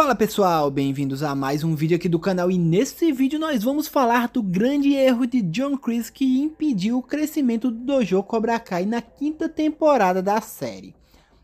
Fala pessoal, bem-vindos a mais um vídeo aqui do canal e nesse vídeo nós vamos falar do grande erro de John Chris que impediu o crescimento do Dojo Cobra Kai na quinta temporada da série.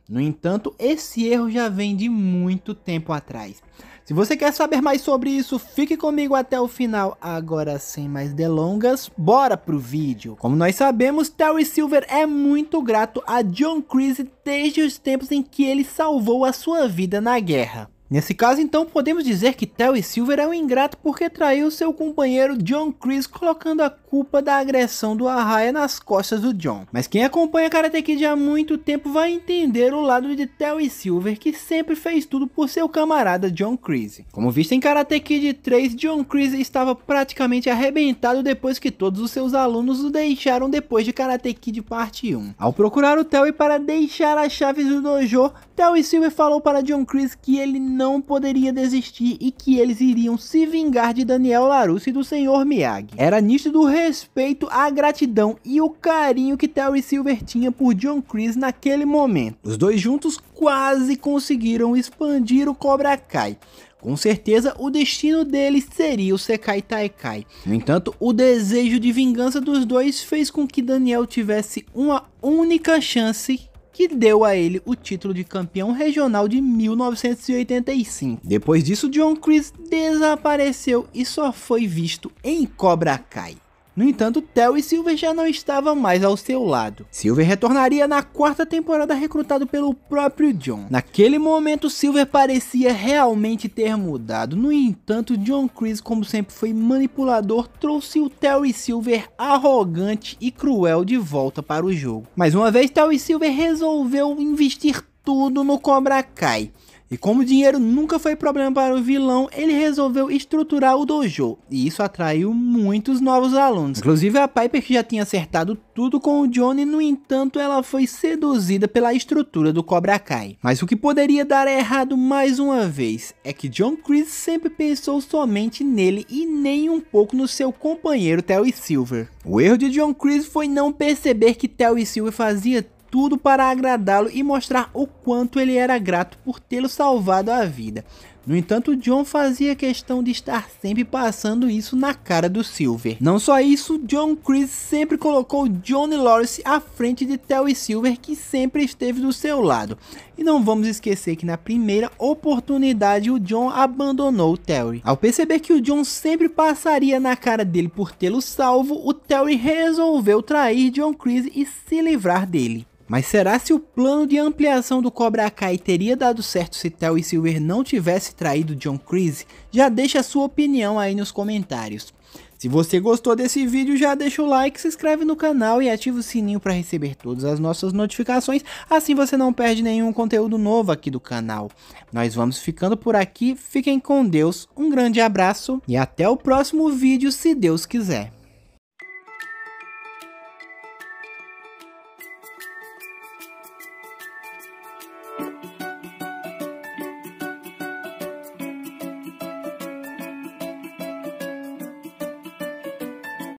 No entanto, esse erro já vem de muito tempo atrás. Se você quer saber mais sobre isso, fique comigo até o final. Agora, sem mais delongas, bora pro vídeo. Como nós sabemos, Terry Silver é muito grato a John Creasy desde os tempos em que ele salvou a sua vida na guerra. Nesse caso, então, podemos dizer que Theo e Silver é um ingrato porque traiu seu companheiro John Chris, colocando a culpa da agressão do Arraia nas costas do John. Mas quem acompanha Karate Kid há muito tempo vai entender o lado de Theo e Silver, que sempre fez tudo por seu camarada John Chris. Como visto em Karate Kid 3, John Chris estava praticamente arrebentado depois que todos os seus alunos o deixaram depois de Karate Kid Parte 1. Ao procurar o e para deixar as chaves do dojo, Theo e Silver falou para John Chris que ele não poderia desistir e que eles iriam se vingar de Daniel Larusso e do Senhor Miyagi. Era nisto do respeito, a gratidão e o carinho que Terry Silver tinha por John Kreese naquele momento. Os dois juntos quase conseguiram expandir o Cobra Kai. Com certeza, o destino deles seria o Sekai Taikai. No entanto, o desejo de vingança dos dois fez com que Daniel tivesse uma única chance que deu a ele o título de campeão regional de 1985. Depois disso, John Chris desapareceu e só foi visto em Cobra Kai. No entanto, Theo e Silver já não estavam mais ao seu lado. Silver retornaria na quarta temporada recrutado pelo próprio John. Naquele momento, Silver parecia realmente ter mudado. No entanto, John Chris, como sempre foi manipulador, trouxe o Theo e Silver arrogante e cruel de volta para o jogo. Mais uma vez, Theo e Silver resolveu investir tudo no Cobra Kai. E como o dinheiro nunca foi problema para o vilão, ele resolveu estruturar o dojo, e isso atraiu muitos novos alunos. Inclusive a Piper que já tinha acertado tudo com o Johnny, no entanto ela foi seduzida pela estrutura do Cobra Kai. Mas o que poderia dar errado mais uma vez, é que John Chris sempre pensou somente nele e nem um pouco no seu companheiro Terry Silver. O erro de John Chris foi não perceber que Terry Silver fazia tudo para agradá-lo e mostrar o quanto ele era grato por tê-lo salvado a vida. No entanto, John fazia questão de estar sempre passando isso na cara do Silver. Não só isso, John Chris sempre colocou John e Lawrence à frente de Tel e Silver, que sempre esteve do seu lado. E não vamos esquecer que na primeira oportunidade o John abandonou Terry. Ao perceber que o John sempre passaria na cara dele por tê-lo salvo, o Terry resolveu trair John Chris e se livrar dele. Mas será se o plano de ampliação do Cobra Kai teria dado certo se Tel e Silver não tivesse traído John Creasy, já deixa sua opinião aí nos comentários. Se você gostou desse vídeo, já deixa o like, se inscreve no canal e ativa o sininho para receber todas as nossas notificações, assim você não perde nenhum conteúdo novo aqui do canal. Nós vamos ficando por aqui, fiquem com Deus, um grande abraço e até o próximo vídeo, se Deus quiser.